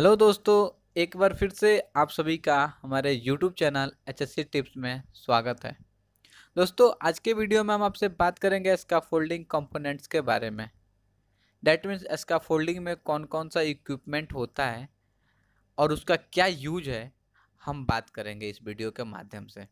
hello दोस्तों एक बार फिर से आप सभी का हमारे यूट्यूब चैनल एचएससी टिप्स में स्वागत है दोस्तों आज के वीडियो में हम आपसे बात करेंगे इसका फोल्डिंग कंपोनेंट्स के बारे में डैट मीन्स इसका फोल्डिंग में कौन कौन सा इक्विपमेंट होता है और उसका क्या यूज है हम बात करेंगे इस वीडियो के माध्यम से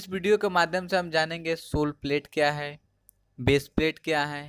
इस वीडियो के माध्यम से हम जानेंगे सोल प्लेट क्या है बेस प्लेट क्या है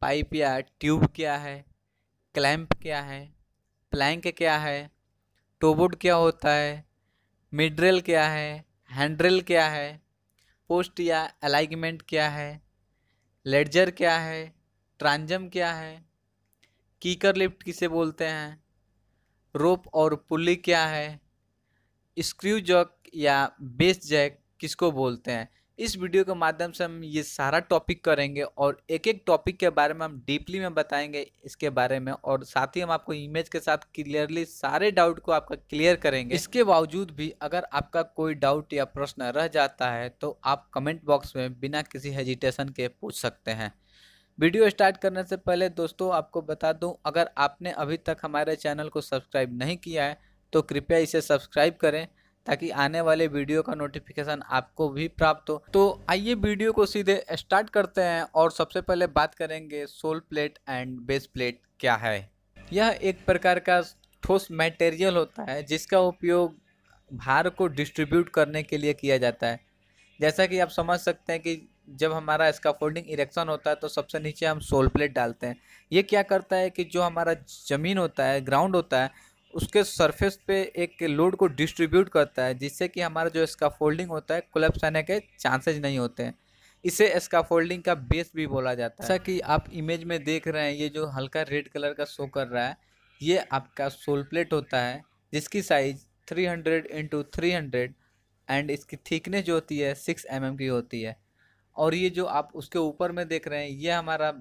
पाइप या ट्यूब क्या है क्लैम्प क्या है प्लैंक क्या है टोबोड क्या होता है मिड्रेल क्या है हैंड्रेल क्या है पोस्ट या अलाइगमेंट क्या है लेडजर क्या है ट्रांजम क्या है कीकर लिफ्ट किसे बोलते हैं रोप और पुली क्या है स्क्रू जॉक या बेस जैक किसको बोलते हैं इस वीडियो के माध्यम से हम ये सारा टॉपिक करेंगे और एक एक टॉपिक के बारे में हम डीपली में बताएंगे इसके बारे में और साथ ही हम आपको इमेज के साथ क्लियरली सारे डाउट को आपका क्लियर करेंगे इसके बावजूद भी अगर आपका कोई डाउट या प्रश्न रह जाता है तो आप कमेंट बॉक्स में बिना किसी हेजिटेशन के पूछ सकते हैं वीडियो स्टार्ट करने से पहले दोस्तों आपको बता दूं अगर आपने अभी तक हमारे चैनल को सब्सक्राइब नहीं किया है तो कृपया इसे सब्सक्राइब करें ताकि आने वाले वीडियो का नोटिफिकेशन आपको भी प्राप्त हो तो आइए वीडियो को सीधे स्टार्ट करते हैं और सबसे पहले बात करेंगे sole plate and base plate क्या है यह एक प्रकार का ठोस मटेरियल होता है जिसका उपयोग भार को डिस्ट्रीब्यूट करने के लिए किया जाता है जैसा कि आप समझ सकते हैं कि जब हमारा इसका फोल्डिंग इरेक्शन होता है तो सबसे नीचे हम सोल प्लेट डालते हैं ये क्या करता है कि जो हमारा ज़मीन होता है ग्राउंड होता है उसके सरफेस पे एक लोड को डिस्ट्रीब्यूट करता है जिससे कि हमारा जो इसका फोल्डिंग होता है कोलेप्स आने के चांसेज नहीं होते हैं इसे इसका फोल्डिंग का बेस भी बोला जाता है जैसा कि आप इमेज में देख रहे हैं ये जो हल्का रेड कलर का शो कर रहा है ये आपका सोल प्लेट होता है जिसकी size 300 hundred into three and इसकी थिकनेस जो होती है सिक्स एम mm की होती है और ये जो आप उसके ऊपर में देख रहे हैं ये हमारा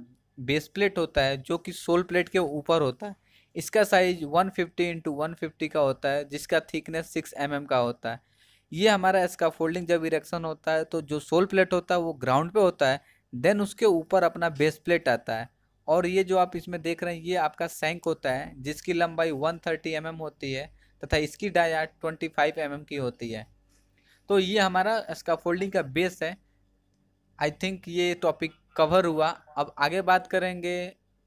बेस प्लेट होता है जो कि सोल प्लेट के ऊपर होता है इसका साइज 150 फिफ्टी इंटू वन का होता है जिसका थिकनेस 6 एम mm का होता है ये हमारा इसका फोल्डिंग जब इरेक्शन होता है तो जो सोल प्लेट होता है वो ग्राउंड पे होता है देन उसके ऊपर अपना बेस प्लेट आता है और ये जो आप इसमें देख रहे हैं ये आपका सैंक होता है जिसकी लंबाई 130 थर्टी mm होती है तथा इसकी डाया 25 फाइव mm की होती है तो ये हमारा इसका फोल्डिंग का बेस है आई थिंक ये टॉपिक कवर हुआ अब आगे बात करेंगे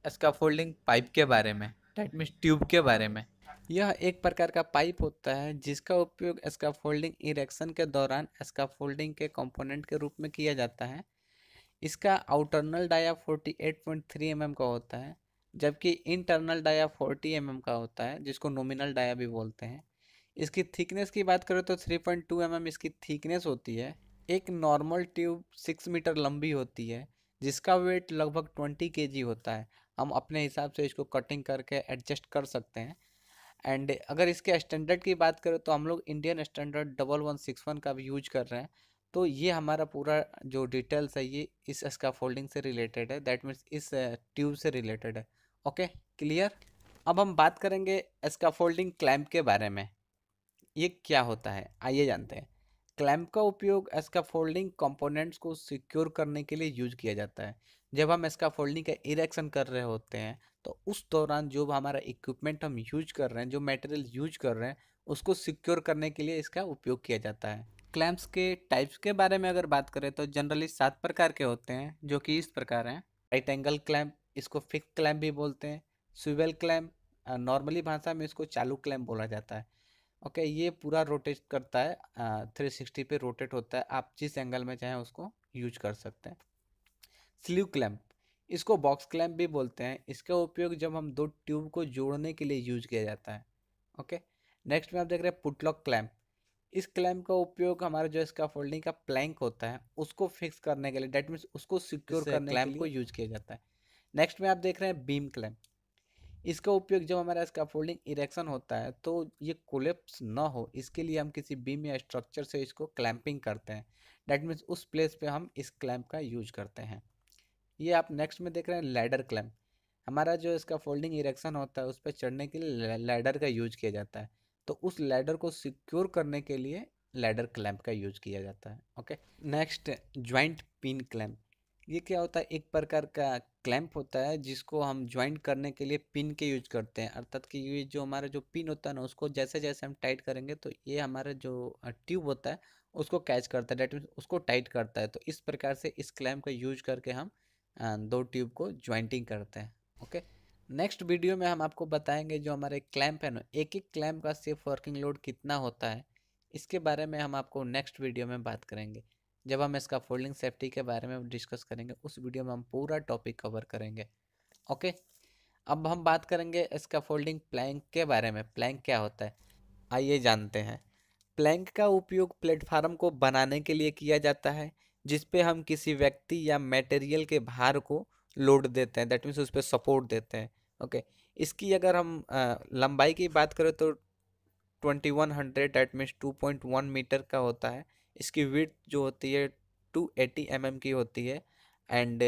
इसका फोल्डिंग पाइप के बारे में डैट मीन्स ट्यूब के बारे में यह एक प्रकार का पाइप होता है जिसका उपयोग इसका फोल्डिंग इरेक्शन के दौरान फोल्डिंग के कंपोनेंट के रूप में किया जाता है इसका आउटरनल डाया 48.3 एम का होता है जबकि इंटरनल डाया 40 एम का होता है जिसको नोमिनल डाया भी बोलते हैं इसकी थिकनेस की बात करें तो 3.2 पॉइंट mm इसकी थिकनेस होती है एक नॉर्मल ट्यूब सिक्स मीटर लंबी होती है जिसका वेट लगभग ट्वेंटी के जी होता है हम अपने हिसाब से इसको कटिंग करके एडजस्ट कर सकते हैं एंड अगर इसके स्टैंडर्ड की बात करें तो हम लोग Indian standard double one six one का भी यूज कर रहे हैं तो ये हमारा पूरा जो डिटेल्स है ये इस इसका फोल्डिंग से रिलेटेड है दैट मीन्स इस ट्यूब से रिलेटेड है ओके क्लियर अब हम बात करेंगे इसका फोल्डिंग क्लैम्प के बारे में ये क्या होता है आइए जानते हैं क्लैम्प का उपयोग इसका फोल्डिंग कॉम्पोनेंट्स को सिक्योर करने के लिए यूज किया जाता है जब हम इसका फोल्डिंग का इरेक्शन कर रहे होते हैं तो उस दौरान जो हमारा इक्विपमेंट हम यूज कर रहे हैं जो मटेरियल यूज कर रहे हैं उसको सिक्योर करने के लिए इसका उपयोग किया जाता है क्लैम्प्स के टाइप्स के बारे में अगर बात करें तो जनरली सात प्रकार के होते हैं जो कि इस प्रकार हैं राइट एंगल क्लैम्प इसको फिक्स क्लैम्प भी बोलते हैं स्विवेल क्लैम्प नॉर्मली भाषा में इसको चालू क्लैम्प बोला जाता है ओके okay, ये पूरा रोटेट करता है थ्री सिक्सटी पे रोटेट होता है आप जिस एंगल में चाहें उसको यूज कर सकते हैं स्लीव क्लैम्प इसको बॉक्स क्लैम्प भी बोलते हैं इसका उपयोग जब हम दो ट्यूब को जोड़ने के लिए यूज किया जाता है ओके नेक्स्ट में आप देख रहे हैं पुटलॉक क्लैम्प इस क्लैम्प का उपयोग हमारा जो इसका फोल्डिंग का प्लैंक होता है उसको फिक्स करने के लिए डेट मीन्स उसको सिक्योर करने क्लैम्प को यूज किया जाता है नेक्स्ट में आप देख रहे हैं बीम क्लैम्प इसका उपयोग जब हमारा इसका फोल्डिंग इरेक्शन होता है तो ये कोलेप्स ना हो इसके लिए हम किसी बीम या स्ट्रक्चर से इसको क्लैंपिंग करते हैं डैट मीन्स उस प्लेस पे हम इस क्लैंप का यूज करते हैं ये आप नेक्स्ट में देख रहे हैं लैडर क्लैंप हमारा जो इसका फोल्डिंग इरेक्शन होता है उस पर चढ़ने के लिए लैडर का यूज किया जाता है तो उस लैडर को सिक्योर करने के लिए लैडर क्लैंप का यूज किया जाता है okay next joint pin clamp ये क्या होता है एक प्रकार का क्लैंप होता है जिसको हम ज्वाइंट करने के लिए पिन के यूज करते हैं अर्थात कि ये जो हमारा जो पिन होता है ना उसको जैसे जैसे हम टाइट करेंगे तो ये हमारा जो ट्यूब होता है उसको कैच करता है डेट मीन उसको टाइट करता है तो इस प्रकार से इस क्लैम्प का यूज करके हम दो ट्यूब को ज्वाइंटिंग करते हैं ओके नेक्स्ट वीडियो में हम आपको बताएंगे जो हमारे क्लैंप है ना एक एक क्लैम्प का सेफ वर्किंग लोड कितना होता है इसके बारे में हम आपको नेक्स्ट वीडियो में बात करेंगे जब हम इसका फोल्डिंग सेफ्टी के बारे में डिस्कस करेंगे उस वीडियो में हम पूरा टॉपिक कवर करेंगे ओके अब हम बात करेंगे इसका फोल्डिंग प्लैंक के बारे में प्लैंक क्या होता है आइए जानते हैं प्लैंक का उपयोग प्लेटफार्म को बनाने के लिए किया जाता है जिस पे हम किसी व्यक्ति या मटेरियल के भार को लोड देते हैं दैट मीन्स उस पर सपोर्ट देते हैं ओके इसकी अगर हम आ, लंबाई की बात करें तो twenty one hundred that means two point one metre का होता है इसकी विथ जो होती है टू एटी एम की होती है एंड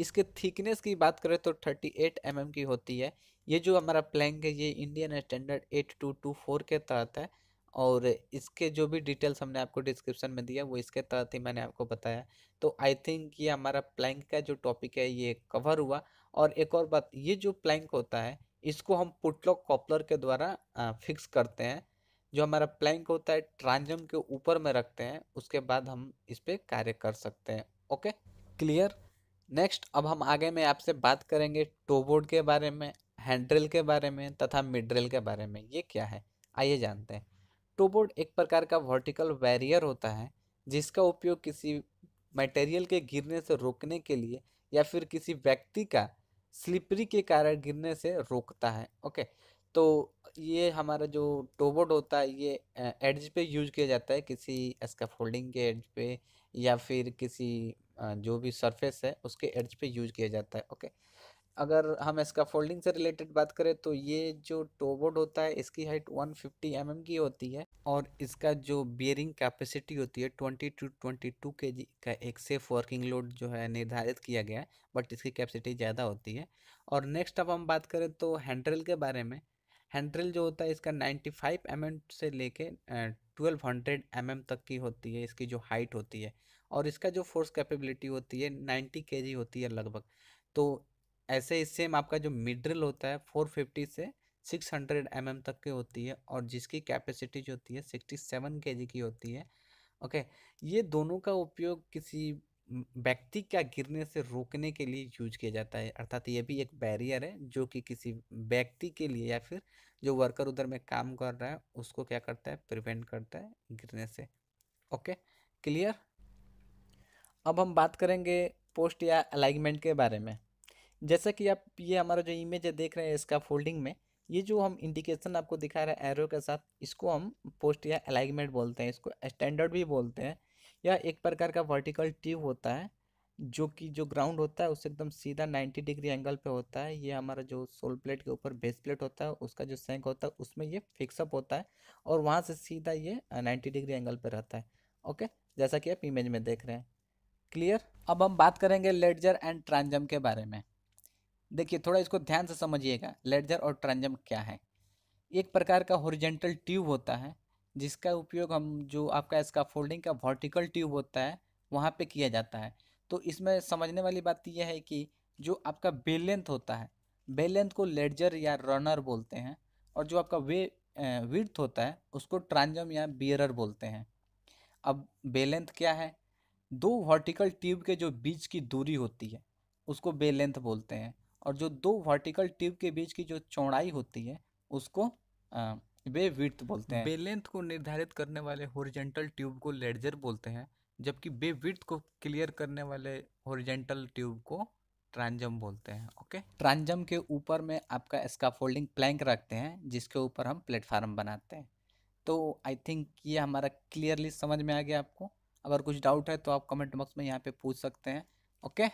इसके थिकनेस की बात करें तो थर्टी एट एम की होती है ये जो हमारा प्लैंक है ये Indian standard eight two two four के तहत है और इसके जो भी डिटेल्स हमने आपको डिस्क्रिप्शन में दिया वो इसके तहत ही मैंने आपको बताया तो आई थिंक ये हमारा प्लैंक का जो टॉपिक है ये कवर हुआ और एक और बात ये जो प्लैंक होता है इसको हम पुटलॉक कॉपलर के द्वारा फिक्स करते हैं जो हमारा प्लैंक होता है ट्रांजम के ऊपर में रखते हैं उसके बाद हम इस पर कार्य कर सकते हैं ओके क्लियर नेक्स्ट अब हम आगे में आपसे बात करेंगे टोबोर्ड के बारे में हैंड्रिल के बारे में तथा मिड्रिल के बारे में ये क्या है आइए जानते हैं टोबोर्ड एक प्रकार का वर्टिकल वैरियर होता है जिसका उपयोग किसी मटेरियल के गिरने से रोकने के लिए या फिर किसी व्यक्ति का स्लिपरी के कारण गिरने से रोकता है ओके तो ये हमारा जो टोबोट होता है ये एड्ज पे यूज किया जाता है किसी फोल्डिंग के एड्ज पे या फिर किसी जो भी सरफेस है उसके एड्ज पे यूज किया जाता है ओके अगर हम फोल्डिंग से रिलेटेड बात करें तो ये जो टोबोट होता है इसकी हाइट 150 फिफ्टी mm की होती है और इसका जो बियरिंग कैपेसिटी होती है 20 टू 22 जी का एक सेफ वर्किंग लोड जो है निर्धारित किया गया है बट इसकी कैपेसिटी ज़्यादा होती है और नेक्स्ट अब हम बात करें तो हैंड्रेल के बारे में हैंड्रिल जो होता है इसका 95 फाइव mm से लेके ट्वेल्व हंड्रेड एम तक की होती है इसकी जो हाइट होती है और इसका जो फोर्स कैपेबिलिटी होती है 90 के होती है लगभग तो ऐसे सेम आपका जो मिड्रिल होता है 450 से 600 हंड्रेड mm तक की होती है और जिसकी कैपेसिटी जो होती है 67 सेवन की होती है ओके ये दोनों का उपयोग किसी व्यक्ति का गिरने से रोकने के लिए यूज किया जाता है अर्थात ये भी एक बैरियर है जो कि किसी व्यक्ति के लिए या फिर जो वर्कर उधर में काम कर रहा है उसको क्या करता है प्रिवेंट करता है गिरने से ओके क्लियर अब हम बात करेंगे पोस्ट या अलाइनमेंट के बारे में जैसा कि आप ये हमारा जो इमेज है देख रहे हैं इसका फोल्डिंग में ये जो हम इंडिकेशन आपको दिखा रहे हैं एरो के साथ इसको हम पोस्ट या अलाइनमेंट बोलते हैं इसको स्टैंडर्ड भी बोलते हैं यह एक प्रकार का वर्टिकल ट्यूब होता है जो कि जो ग्राउंड होता है उससे एकदम सीधा 90 डिग्री एंगल पे होता है ये हमारा जो सोल प्लेट के ऊपर बेस प्लेट होता है उसका जो सेंक होता है उसमें ये फिक्सअप होता है और वहाँ से सीधा ये 90 डिग्री एंगल पे रहता है ओके जैसा कि आप इमेज में देख रहे हैं क्लियर अब हम बात करेंगे लेडजर एंड ट्रांजम के बारे में देखिए थोड़ा इसको ध्यान से समझिएगा लेडजर और ट्रांजम क्या है एक प्रकार का हॉरिजेंटल ट्यूब होता है जिसका उपयोग हम जो आपका इसका फोल्डिंग का वर्टिकल ट्यूब होता है वहाँ पे किया जाता है तो इसमें समझने वाली बात यह है कि जो आपका बेल लेंथ होता है बेल लेंथ को लेडजर या रनर बोलते हैं और जो आपका वे विर्थ होता है उसको ट्रांजम या बियरर बोलते हैं अब बेल लेंथ क्या है दो वर्टिकल ट्यूब के जो बीच की दूरी होती है उसको बे लेंथ बोलते हैं और जो दो वर्टिकल ट्यूब के बीच की जो चौड़ाई होती है उसको वे विथ बोलते हैं बेलेंथ को निर्धारित करने वाले होरिजेंटल ट्यूब को लेडजर बोलते हैं जबकि बे विथ को क्लियर करने वाले होरिजेंटल ट्यूब को ट्रांजम बोलते हैं ओके ट्रांजम के ऊपर में आपका फोल्डिंग प्लैंक रखते हैं जिसके ऊपर हम प्लेटफार्म बनाते हैं तो आई थिंक ये हमारा क्लियरली समझ में आ गया आपको अगर कुछ डाउट है तो आप कमेंट बॉक्स में यहाँ पे पूछ सकते हैं ओके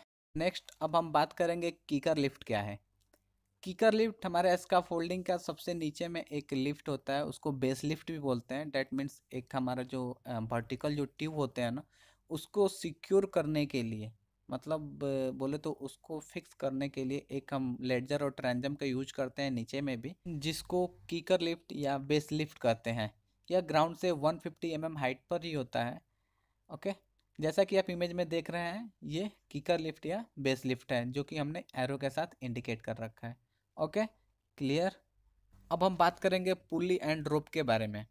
नेक्स्ट अब हम बात करेंगे कीकर लिफ्ट क्या है कीकर लिफ्ट हमारे इसका फोल्डिंग का सबसे नीचे में एक लिफ्ट होता है उसको बेस लिफ्ट भी बोलते हैं डैट मीन्स एक हमारा जो वर्टिकल जो ट्यूब होते हैं ना उसको सिक्योर करने के लिए मतलब बोले तो उसको फिक्स करने के लिए एक हम लेडजर और ट्रेंजम का यूज करते हैं नीचे में भी जिसको कीकर लिफ्ट या बेस लिफ्ट कहते हैं यह ग्राउंड से वन फिफ्टी mm हाइट पर ही होता है ओके जैसा कि आप इमेज में देख रहे हैं ये कीकर लिफ्ट या बेस लिफ्ट है जो कि हमने एरो के साथ इंडिकेट कर रखा है ओके क्लियर अब हम बात करेंगे पुली एंड रोप के बारे में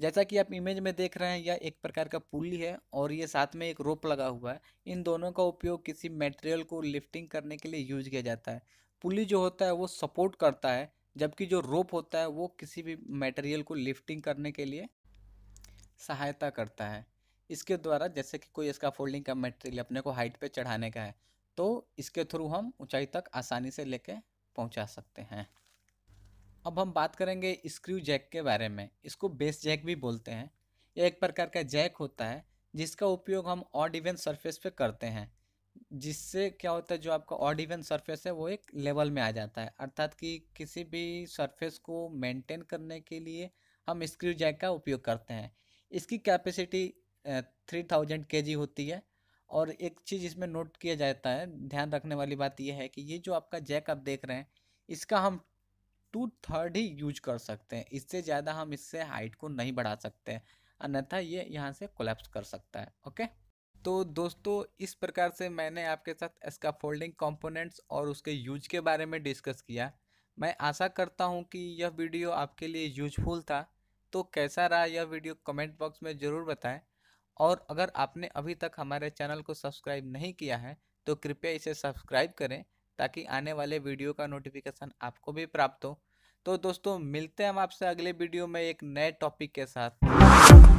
जैसा कि आप इमेज में देख रहे हैं यह एक प्रकार का पुली है और ये साथ में एक रोप लगा हुआ है इन दोनों का उपयोग किसी मटेरियल को लिफ्टिंग करने के लिए यूज किया जाता है पुली जो होता है वो सपोर्ट करता है जबकि जो रोप होता है वो किसी भी मटेरियल को लिफ्टिंग करने के लिए सहायता करता है इसके द्वारा जैसे कि कोई इसका फोल्डिंग का मटेरियल अपने को हाइट पर चढ़ाने का है तो इसके थ्रू हम ऊँचाई तक आसानी से ले पहुंचा सकते हैं अब हम बात करेंगे स्क्रू जैक के बारे में इसको बेस जैक भी बोलते हैं यह एक प्रकार का जैक होता है जिसका उपयोग हम ऑड इवन सरफेस पे करते हैं जिससे क्या होता है जो आपका ऑड इवन सरफेस है वो एक लेवल में आ जाता है अर्थात कि किसी भी सरफेस को मेंटेन करने के लिए हम स्क्रू जैक का उपयोग करते हैं इसकी कैपेसिटी थ्री थाउजेंड के जी होती है और एक चीज़ इसमें नोट किया जाता है ध्यान रखने वाली बात यह है कि ये जो आपका जैक आप देख रहे हैं इसका हम टू थर्ड ही यूज कर सकते हैं इससे ज़्यादा हम इससे हाइट को नहीं बढ़ा सकते अन्यथा ये यहाँ से कोलेप्स कर सकता है ओके तो दोस्तों इस प्रकार से मैंने आपके साथ इसका फोल्डिंग कंपोनेंट्स और उसके यूज के बारे में डिस्कस किया मैं आशा करता हूँ कि यह वीडियो आपके लिए यूजफुल था तो कैसा रहा यह वीडियो कमेंट बॉक्स में ज़रूर बताएं और अगर आपने अभी तक हमारे चैनल को सब्सक्राइब नहीं किया है तो कृपया इसे सब्सक्राइब करें ताकि आने वाले वीडियो का नोटिफिकेशन आपको भी प्राप्त हो तो दोस्तों मिलते हैं हम आपसे अगले वीडियो में एक नए टॉपिक के साथ